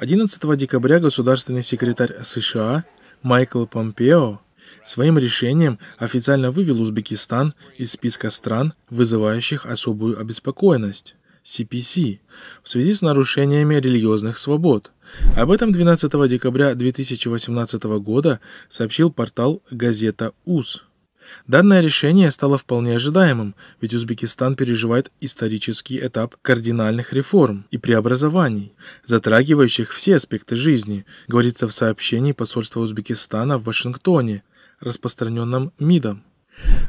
11 декабря государственный секретарь США Майкл Помпео своим решением официально вывел Узбекистан из списка стран, вызывающих особую обеспокоенность. CPC в связи с нарушениями религиозных свобод. Об этом 12 декабря 2018 года сообщил портал газета УЗ. Данное решение стало вполне ожидаемым, ведь Узбекистан переживает исторический этап кардинальных реформ и преобразований, затрагивающих все аспекты жизни, говорится в сообщении посольства Узбекистана в Вашингтоне, распространенном МИДом.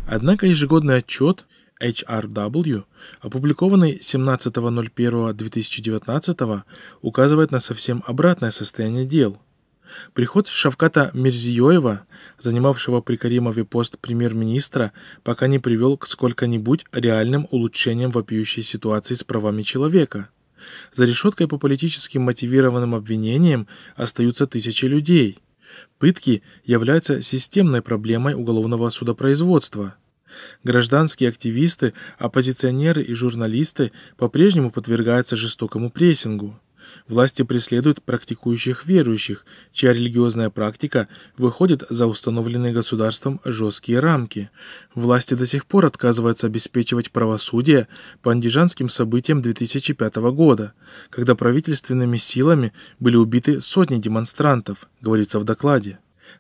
Однако ежегодный отчет HRW, опубликованный 17.01.2019, указывает на совсем обратное состояние дел – Приход Шавката Мирзиёева, занимавшего при Каримове пост премьер-министра, пока не привел к сколько-нибудь реальным улучшениям вопиющей ситуации с правами человека. За решеткой по политически мотивированным обвинениям остаются тысячи людей. Пытки являются системной проблемой уголовного судопроизводства. Гражданские активисты, оппозиционеры и журналисты по-прежнему подвергаются жестокому прессингу. Власти преследуют практикующих верующих, чья религиозная практика выходит за установленные государством жесткие рамки. Власти до сих пор отказываются обеспечивать правосудие по андижанским событиям 2005 года, когда правительственными силами были убиты сотни демонстрантов, говорится в докладе.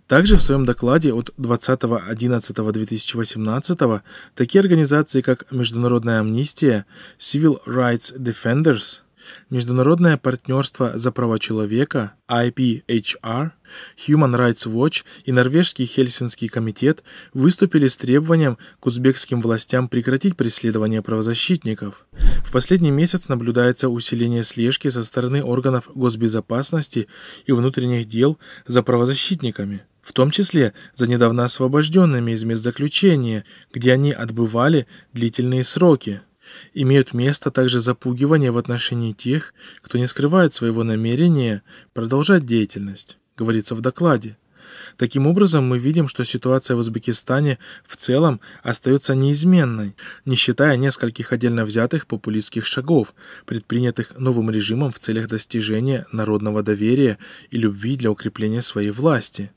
Также в своем докладе от 20.11.2018 такие организации, как Международная амнистия, Civil Rights Defenders – Международное партнерство за права человека, IPHR, Human Rights Watch и Норвежский Хельсинский комитет выступили с требованием к узбекским властям прекратить преследование правозащитников. В последний месяц наблюдается усиление слежки со стороны органов госбезопасности и внутренних дел за правозащитниками в том числе за недавно освобожденными из мест заключения, где они отбывали длительные сроки. Имеют место также запугивание в отношении тех, кто не скрывает своего намерения продолжать деятельность, говорится в докладе. Таким образом, мы видим, что ситуация в Узбекистане в целом остается неизменной, не считая нескольких отдельно взятых популистских шагов, предпринятых новым режимом в целях достижения народного доверия и любви для укрепления своей власти.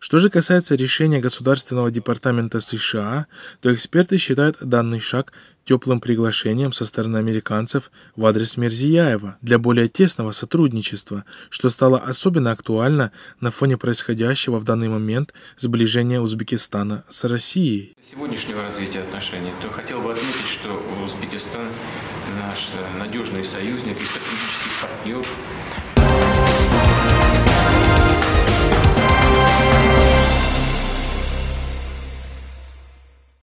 Что же касается решения Государственного департамента США, то эксперты считают данный шаг теплым приглашением со стороны американцев в адрес Мерзияева для более тесного сотрудничества, что стало особенно актуально на фоне происходящего в данный момент сближения Узбекистана с Россией. Сегодняшнего развития отношений, то хотел бы отметить, что Узбекистан наш надежный союзник и стратегический партнер